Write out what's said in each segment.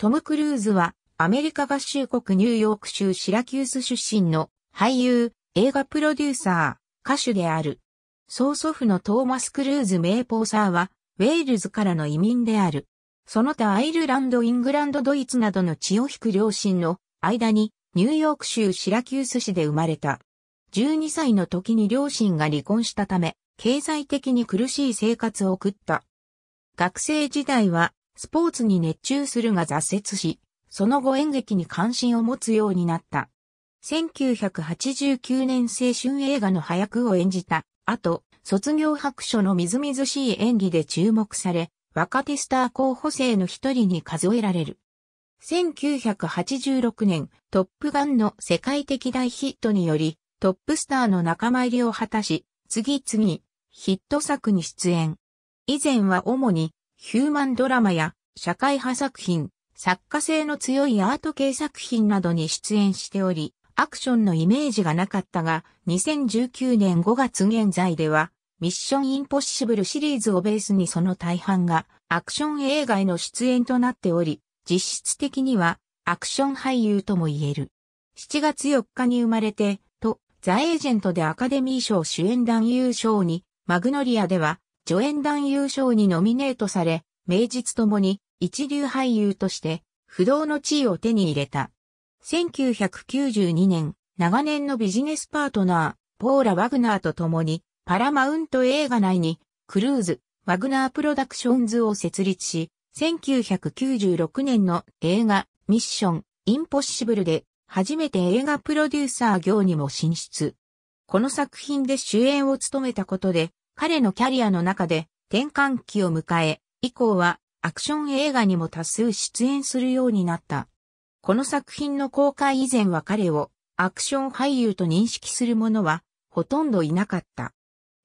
トム・クルーズは、アメリカ合衆国ニューヨーク州シラキュース出身の俳優、映画プロデューサー、歌手である。曽祖父のトーマス・クルーズ・メイポーサーは、ウェールズからの移民である。その他アイルランド、イングランド、ドイツなどの血を引く両親の間に、ニューヨーク州シラキュース市で生まれた。12歳の時に両親が離婚したため、経済的に苦しい生活を送った。学生時代はスポーツに熱中するが挫折し、その後演劇に関心を持つようになった。1989年青春映画の早くを演じた後、卒業白書のみずみずしい演技で注目され、若手スター候補生の一人に数えられる。1986年、トップガンの世界的大ヒットにより、トップスターの仲間入りを果たし、次々、ヒット作に出演。以前は主にヒューマンドラマや社会派作品、作家性の強いアート系作品などに出演しており、アクションのイメージがなかったが、2019年5月現在では、ミッションインポッシブルシリーズをベースにその大半がアクション映画への出演となっており、実質的にはアクション俳優とも言える。7月4日に生まれて、と、ザ・エージェントでアカデミー賞主演男優賞に、マグノリアでは助演男優賞にノミネートされ、名実ともに一流俳優として不動の地位を手に入れた。1992年、長年のビジネスパートナー、ポーラ・ワグナーと共に、パラマウント映画内に、クルーズ、ワグナープロダクションズを設立し、1996年の映画、ミッション、インポッシブルで、初めて映画プロデューサー業にも進出。この作品で主演を務めたことで、彼のキャリアの中で転換期を迎え、以降はアクション映画にも多数出演するようになった。この作品の公開以前は彼をアクション俳優と認識する者はほとんどいなかった。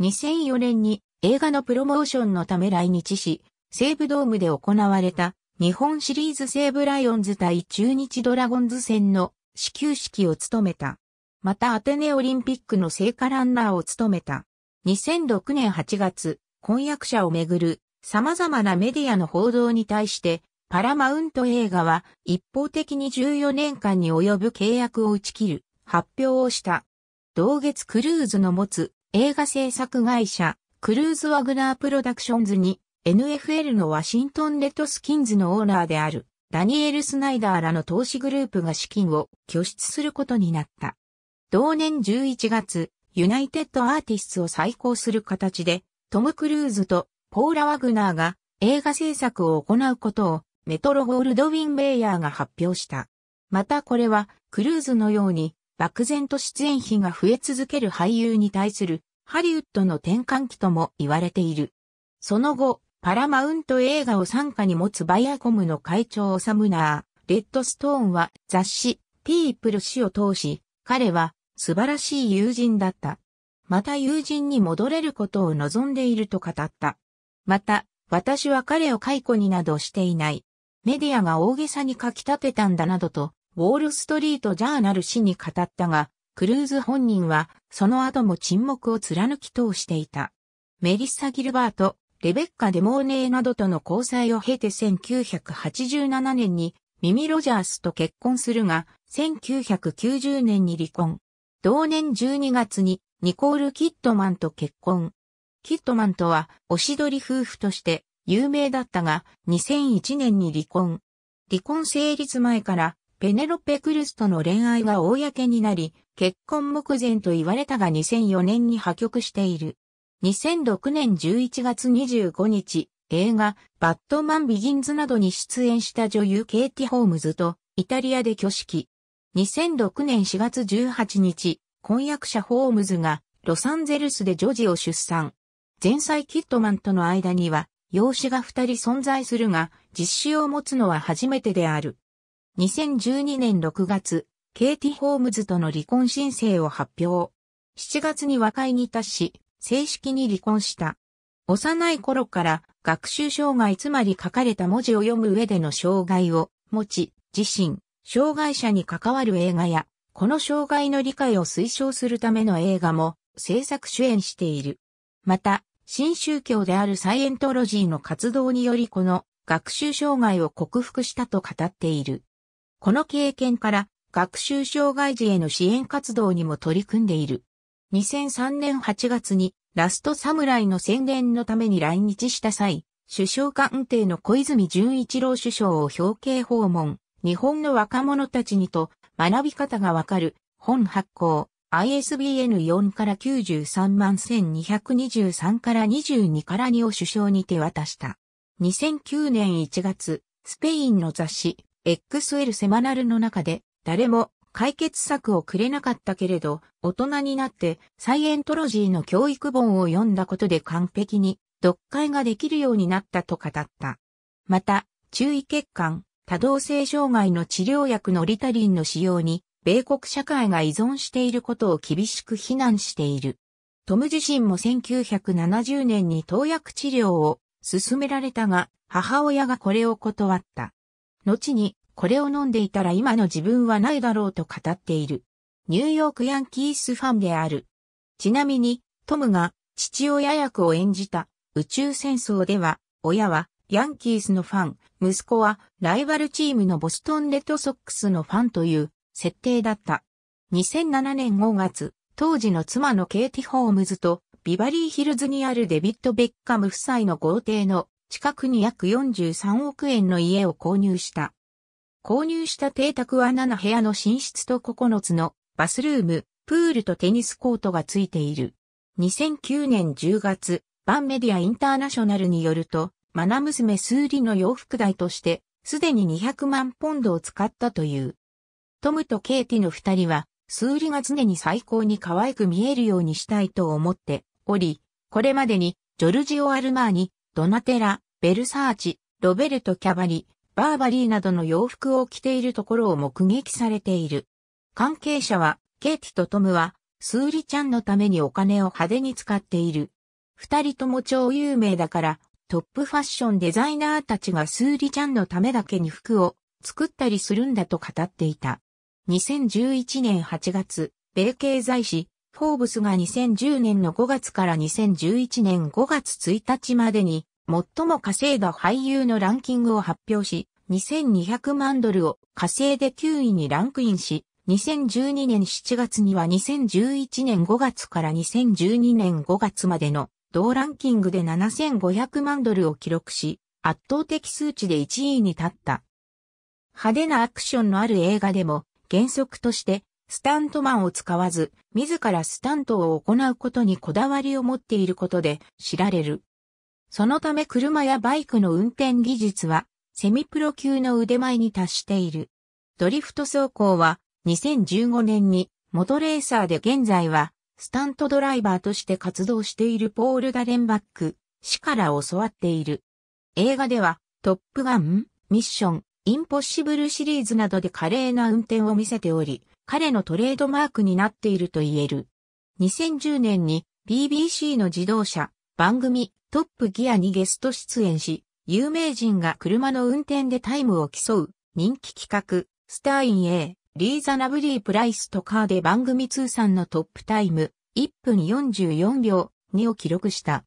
2004年に映画のプロモーションのため来日し、西武ドームで行われた日本シリーズ西武ライオンズ対中日ドラゴンズ戦の始球式を務めた。またアテネオリンピックの聖火ランナーを務めた。2006年8月、婚約者をめぐる様々なメディアの報道に対して、パラマウント映画は一方的に14年間に及ぶ契約を打ち切る発表をした。同月クルーズの持つ映画制作会社、クルーズワグナープロダクションズに NFL のワシントンレッドスキンズのオーナーであるダニエル・スナイダーらの投資グループが資金を拠出することになった。同年11月、ユナイテッドアーティストを再興する形で、トム・クルーズとポーラ・ワグナーが映画制作を行うことをメトロゴールドウィン・ベイヤーが発表した。またこれはクルーズのように漠然と出演費が増え続ける俳優に対するハリウッドの転換期とも言われている。その後、パラマウント映画を参加に持つバイアコムの会長オサムナー、レッドストーンは雑誌、ピープル氏を通し、彼は素晴らしい友人だった。また友人に戻れることを望んでいると語った。また、私は彼を解雇になどしていない。メディアが大げさに書き立てたんだなどと、ウォールストリートジャーナル氏に語ったが、クルーズ本人は、その後も沈黙を貫き通していた。メリッサ・ギルバート、レベッカ・デモーネーなどとの交際を経て1987年にミミ・ロジャースと結婚するが、1990年に離婚。同年12月にニコール・キットマンと結婚。キットマンとは、おしどり夫婦として有名だったが、2001年に離婚。離婚成立前から、ペネロペ・クルスとの恋愛が公になり、結婚目前と言われたが2004年に破局している。2006年11月25日、映画、バットマン・ビギンズなどに出演した女優ケイティ・ホームズと、イタリアで挙式。2006年4月18日、婚約者ホームズがロサンゼルスで女児を出産。前妻キットマンとの間には、養子が二人存在するが、実習を持つのは初めてである。2012年6月、ケイティ・ホームズとの離婚申請を発表。7月に和解に達し、正式に離婚した。幼い頃から学習障害つまり書かれた文字を読む上での障害を持ち、自身、障害者に関わる映画や、この障害の理解を推奨するための映画も制作主演している。また、新宗教であるサイエントロジーの活動によりこの学習障害を克服したと語っている。この経験から学習障害児への支援活動にも取り組んでいる。2003年8月にラストサムライの宣言のために来日した際、首相官邸の小泉純一郎首相を表敬訪問日本の若者たちにと学び方がわかる本発行 ISBN4 から93万1223から22から2を首相に手渡した。2009年1月、スペインの雑誌 XL セマナルの中で誰も解決策をくれなかったけれど、大人になってサイエントロジーの教育本を読んだことで完璧に読解ができるようになったと語った。また、注意欠陥、多動性障害の治療薬のリタリンの使用に、米国社会が依存していることを厳しく非難している。トム自身も1970年に投薬治療を勧められたが、母親がこれを断った。後に、これを飲んでいたら今の自分はないだろうと語っている。ニューヨークヤンキースファンである。ちなみに、トムが父親役を演じた宇宙戦争では、親はヤンキースのファン、息子はライバルチームのボストンレッドソックスのファンという設定だった。2007年5月、当時の妻のケイティ・ホームズとビバリーヒルズにあるデビッド・ベッカム夫妻の豪邸の近くに約43億円の家を購入した。購入した邸宅は7部屋の寝室と9つのバスルーム、プールとテニスコートがついている。2009年10月、バンメディアインターナショナルによると、マナ娘スーリの洋服代として、すでに200万ポンドを使ったという。トムとケイティの二人は、スーリが常に最高に可愛く見えるようにしたいと思っており、これまでに、ジョルジオ・アルマーニ、ドナテラ、ベルサーチ、ロベルト・キャバリ、バーバリーなどの洋服を着ているところを目撃されている。関係者は、ケイティとトムは、スーリちゃんのためにお金を派手に使っている。二人とも超有名だから、トップファッションデザイナーたちがスーリちゃんのためだけに服を作ったりするんだと語っていた。2011年8月、米経済誌、フォーブスが2010年の5月から2011年5月1日までに、最も稼いだ俳優のランキングを発表し、2200万ドルを稼いで9位にランクインし、2012年7月には2011年5月から2012年5月までの同ランキングで7500万ドルを記録し、圧倒的数値で1位に立った。派手なアクションのある映画でも、原則として、スタントマンを使わず、自らスタントを行うことにこだわりを持っていることで知られる。そのため車やバイクの運転技術は、セミプロ級の腕前に達している。ドリフト走行は、2015年に、モトレーサーで現在は、スタントドライバーとして活動しているポール・ダレンバック、氏から教わっている。映画では、トップガン、ミッション、インポッシブルシリーズなどで華麗な運転を見せており、彼のトレードマークになっていると言える。2010年に BBC の自動車番組トップギアにゲスト出演し、有名人が車の運転でタイムを競う人気企画スターイン A リーザ・ナブリー・プライスとカーで番組通算のトップタイム1分44秒2を記録した。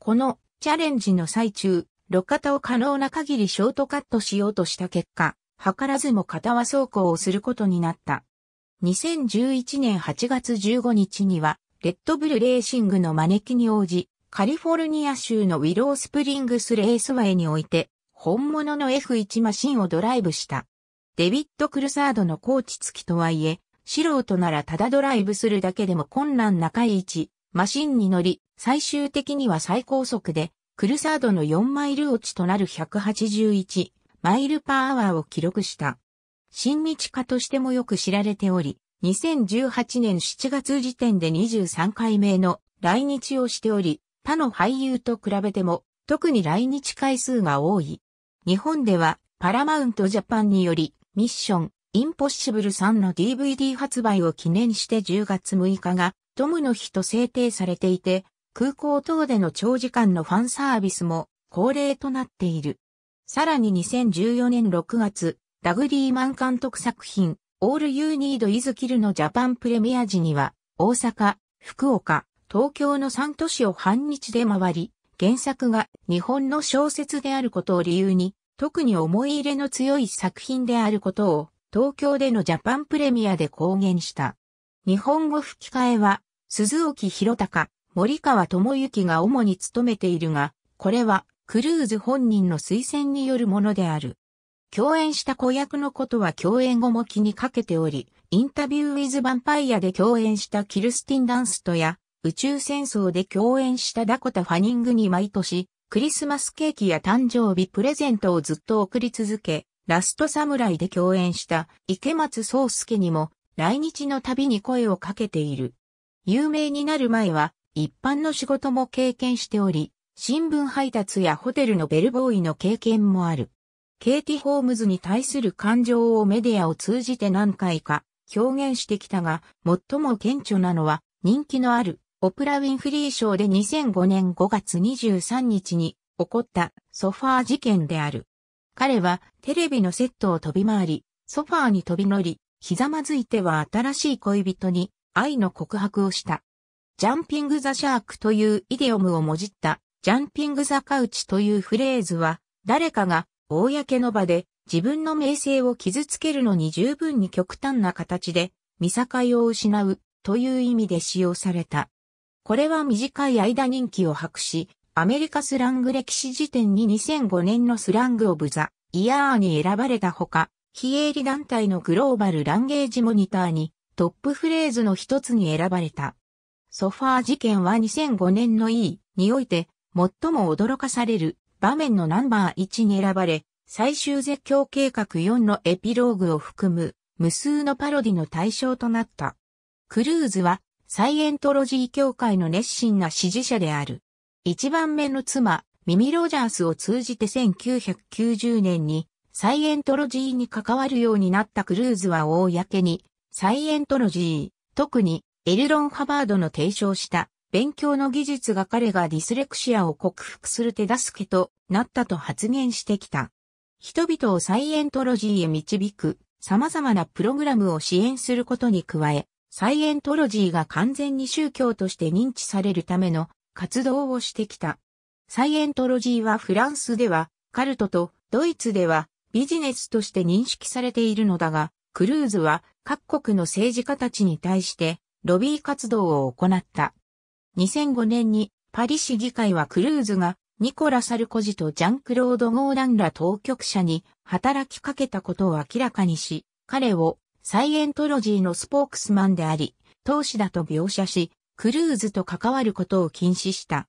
このチャレンジの最中、路肩を可能な限りショートカットしようとした結果、図らずも片は走行をすることになった。2011年8月15日には、レッドブルレーシングの招きに応じ、カリフォルニア州のウィロースプリングスレースウェイにおいて、本物の F1 マシンをドライブした。デビット・クルサードのコーチ付きとはいえ、素人ならただドライブするだけでも困難な回一、マシンに乗り、最終的には最高速で、クルサードの4マイル落ちとなる181マイルパーアワーを記録した。新日課としてもよく知られており、2018年7月時点で23回目の来日をしており、他の俳優と比べても特に来日回数が多い。日本ではパラマウントジャパンによりミッション、インポッシブル3の DVD 発売を記念して10月6日がトムの日と制定されていて、空港等での長時間のファンサービスも恒例となっている。さらに2014年6月、ダグリーマン監督作品、All You Need Is Kill のジャパンプレミア時には、大阪、福岡、東京の3都市を半日で回り、原作が日本の小説であることを理由に、特に思い入れの強い作品であることを東京でのジャパンプレミアで公言した。日本語吹き替えは、鈴置博隆、森川智之が主に務めているが、これはクルーズ本人の推薦によるものである。共演した子役のことは共演後も気にかけており、インタビュー・ウィズ・ヴァンパイアで共演したキルスティン・ダンストや、宇宙戦争で共演したダコタ・ファニングに毎年、クリスマスケーキや誕生日プレゼントをずっと送り続け、ラストサムライで共演した池松壮介にも来日の度に声をかけている。有名になる前は一般の仕事も経験しており、新聞配達やホテルのベルボーイの経験もある。ケイティ・ホームズに対する感情をメディアを通じて何回か表現してきたが、最も顕著なのは人気のあるオプラ・ウィンフリー賞で2005年5月23日に起こったソファー事件である。彼はテレビのセットを飛び回り、ソファーに飛び乗り、ひざまずいては新しい恋人に愛の告白をした。ジャンピング・ザ・シャークというイデオムをもじったジャンピング・ザ・カウチというフレーズは、誰かが公の場で自分の名声を傷つけるのに十分に極端な形で見境を失うという意味で使用された。これは短い間人気を博し、アメリカスラング歴史辞典に2005年のスラングオブザイヤーに選ばれたほか、非営利団体のグローバルランゲージモニターにトップフレーズの一つに選ばれた。ソファー事件は2005年の E において最も驚かされる場面のナンバー1に選ばれ、最終絶叫計画4のエピローグを含む無数のパロディの対象となった。クルーズはサイエントロジー協会の熱心な支持者である。一番目の妻、ミミ・ロジャースを通じて1990年にサイエントロジーに関わるようになったクルーズは公に、サイエントロジー、特にエルロン・ハバードの提唱した勉強の技術が彼がディスレクシアを克服する手助けとなったと発言してきた。人々をサイエントロジーへ導く様々なプログラムを支援することに加え、サイエントロジーが完全に宗教として認知されるための活動をしてきた。サイエントロジーはフランスではカルトとドイツではビジネスとして認識されているのだが、クルーズは各国の政治家たちに対してロビー活動を行った。2005年にパリ市議会はクルーズがニコラ・サルコジとジャンクロード・ゴーダンら当局者に働きかけたことを明らかにし、彼をサイエントロジーのスポークスマンであり、投資だと描写し、クルーズと関わることを禁止した。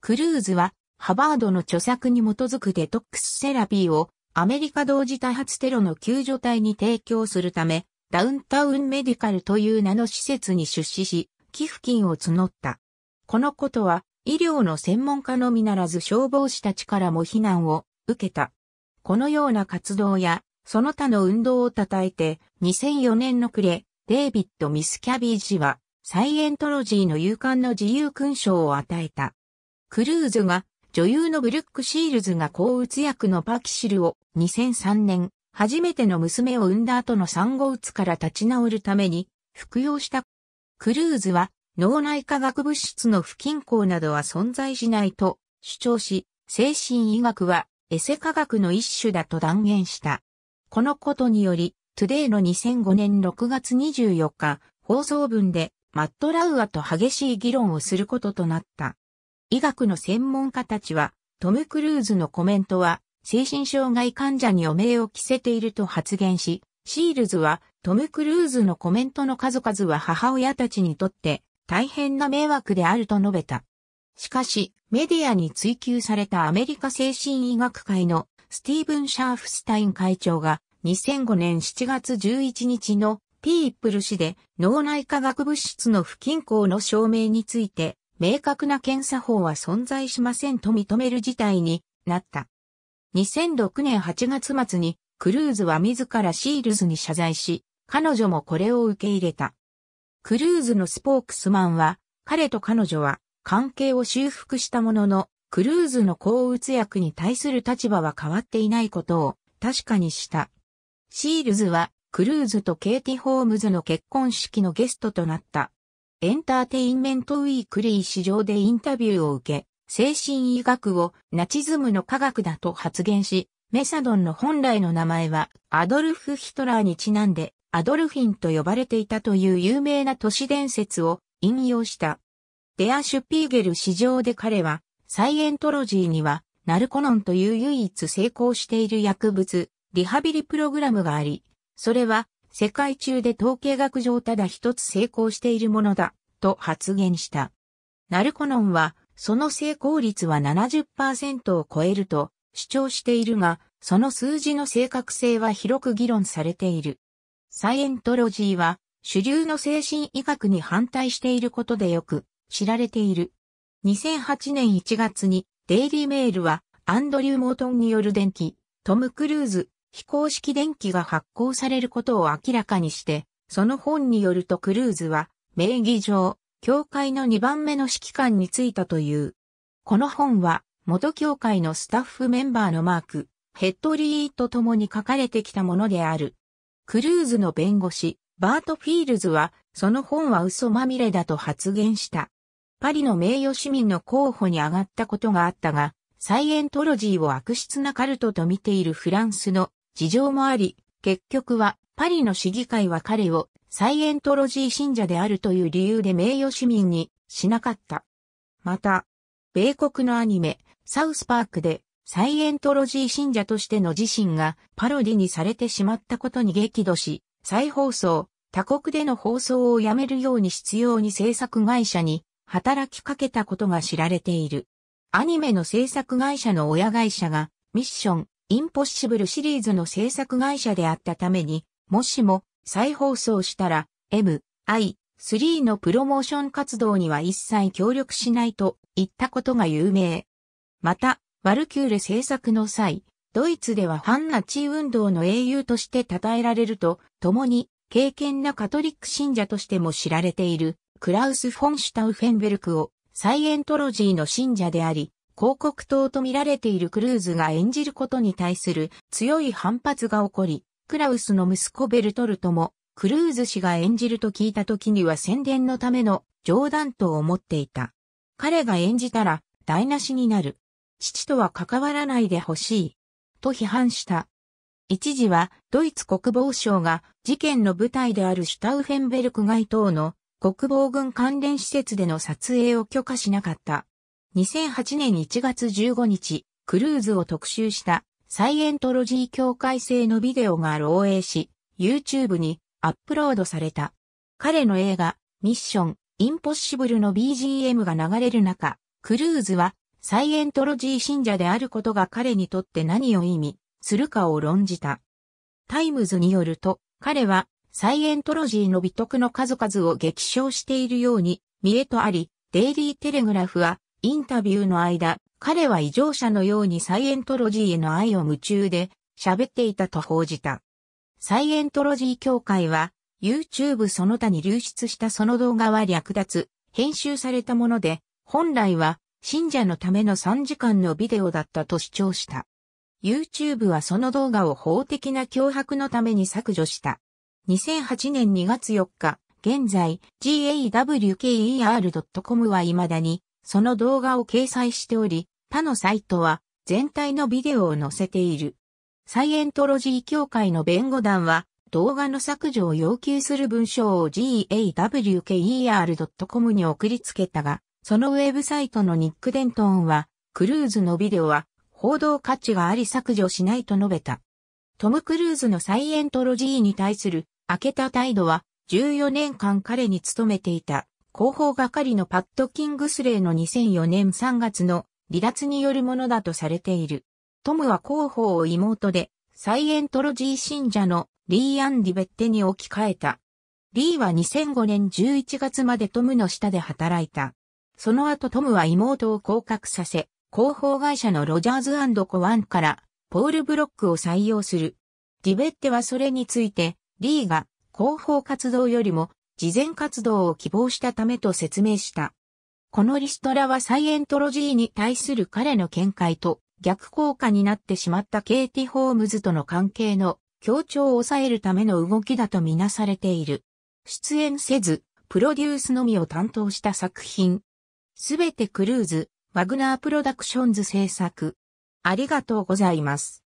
クルーズは、ハバードの著作に基づくデトックスセラピーをアメリカ同時多発テロの救助隊に提供するため、ダウンタウンメディカルという名の施設に出資し、寄付金を募った。このことは、医療の専門家のみならず消防士たちからも非難を受けた。このような活動やその他の運動を称えて、2004年の暮れ、デイビッド・ミスキャビージは、サイエントロジーの勇敢の自由勲章を与えた。クルーズが、女優のブルック・シールズが抗うつ役のパキシルを2003年、初めての娘を産んだ後の産後うつから立ち直るために服用した。クルーズは脳内化学物質の不均衡などは存在しないと主張し、精神医学はエセ科学の一種だと断言した。このことにより、トゥデイの2005年6月24日、放送文で、マット・ラウアと激しい議論をすることとなった。医学の専門家たちは、トム・クルーズのコメントは、精神障害患者に汚名を着せていると発言し、シールズは、トム・クルーズのコメントの数々は母親たちにとって大変な迷惑であると述べた。しかし、メディアに追求されたアメリカ精神医学会のスティーブン・シャーフスタイン会長が2005年7月11日のピープル氏で脳内化学物質の不均衡の証明について明確な検査法は存在しませんと認める事態になった。2006年8月末にクルーズは自らシールズに謝罪し、彼女もこれを受け入れた。クルーズのスポークスマンは、彼と彼女は関係を修復したものの、クルーズの抗うつ薬に対する立場は変わっていないことを確かにした。シールズはクルーズとケイティ・ホームズの結婚式のゲストとなった。エンターテインメントウィークリー市場でインタビューを受け、精神医学をナチズムの科学だと発言し、メサドンの本来の名前はアドルフ・ヒトラーにちなんでアドルフィンと呼ばれていたという有名な都市伝説を引用した。デア・シュピーゲル市場で彼はサイエントロジーには、ナルコノンという唯一成功している薬物、リハビリプログラムがあり、それは、世界中で統計学上ただ一つ成功しているものだ、と発言した。ナルコノンは、その成功率は70%を超えると主張しているが、その数字の正確性は広く議論されている。サイエントロジーは、主流の精神医学に反対していることでよく知られている。2008年1月に、デイリーメールは、アンドリュー・モートンによる電気、トム・クルーズ、非公式電気が発行されることを明らかにして、その本によるとクルーズは、名義上、教会の2番目の指揮官についたという。この本は、元教会のスタッフメンバーのマーク、ヘッドリーと共に書かれてきたものである。クルーズの弁護士、バート・フィールズは、その本は嘘まみれだと発言した。パリの名誉市民の候補に上がったことがあったが、サイエントロジーを悪質なカルトと見ているフランスの事情もあり、結局はパリの市議会は彼をサイエントロジー信者であるという理由で名誉市民にしなかった。また、米国のアニメ、サウスパークでサイエントロジー信者としての自身がパロディにされてしまったことに激怒し、再放送、他国での放送をやめるように必要に制作会社に働きかけたことが知られている。アニメの制作会社の親会社が、ミッション、インポッシブルシリーズの制作会社であったために、もしも再放送したら、M、I、3のプロモーション活動には一切協力しないと言ったことが有名。また、ワルキューレ制作の際、ドイツではファンナチー運動の英雄として称えられると、共に敬虔なカトリック信者としても知られている、クラウス・フォン・シュタウフェンベルクを、サイエントロジーの信者であり、広告塔と見られているクルーズが演じることに対する強い反発が起こり、クラウスの息子ベルトルトも、クルーズ氏が演じると聞いた時には宣伝のための冗談と思っていた。彼が演じたら台無しになる。父とは関わらないでほしい。と批判した一時はドイツ国防省が事件の舞台であるシュタウフェンベルク街等の国防軍関連施設での撮影を許可しなかった。2008年1月15日、クルーズを特集したサイエントロジー協会制のビデオが漏洩し、YouTube にアップロードされた。彼の映画、ミッション、インポッシブルの BGM が流れる中、クルーズはサイエントロジー信者であることが彼にとって何を意味するかを論じた。タイムズによると、彼はサイエントロジーの美徳の数々を激賞しているように見えとあり、デイリーテレグラフはインタビューの間、彼は異常者のようにサイエントロジーへの愛を夢中で喋っていたと報じた。サイエントロジー協会は YouTube その他に流出したその動画は略奪、編集されたもので、本来は信者のための3時間のビデオだったと主張した。YouTube はその動画を法的な脅迫のために削除した。2008年2月4日、現在 gawker.com は未だにその動画を掲載しており、他のサイトは全体のビデオを載せている。サイエントロジー協会の弁護団は動画の削除を要求する文章を gawker.com に送りつけたが、そのウェブサイトのニック・デントンは、クルーズのビデオは報道価値があり削除しないと述べた。トム・クルーズのサイエントロジーに対する開けた態度は14年間彼に勤めていた広報係のパッド・キングスレイの2004年3月の離脱によるものだとされている。トムは広報を妹でサイエントロジー信者のリー・アンディ・ベッテに置き換えた。リーは2005年11月までトムの下で働いた。その後トムは妹を降格させ、広報会社のロジャーズコワンからポールブロックを採用する。ディベッテはそれについて、リーが広報活動よりも事前活動を希望したためと説明した。このリストラはサイエントロジーに対する彼の見解と逆効果になってしまったケイティ・ホームズとの関係の協調を抑えるための動きだとみなされている。出演せず、プロデュースのみを担当した作品。すべてクルーズ、ワグナープロダクションズ制作。ありがとうございます。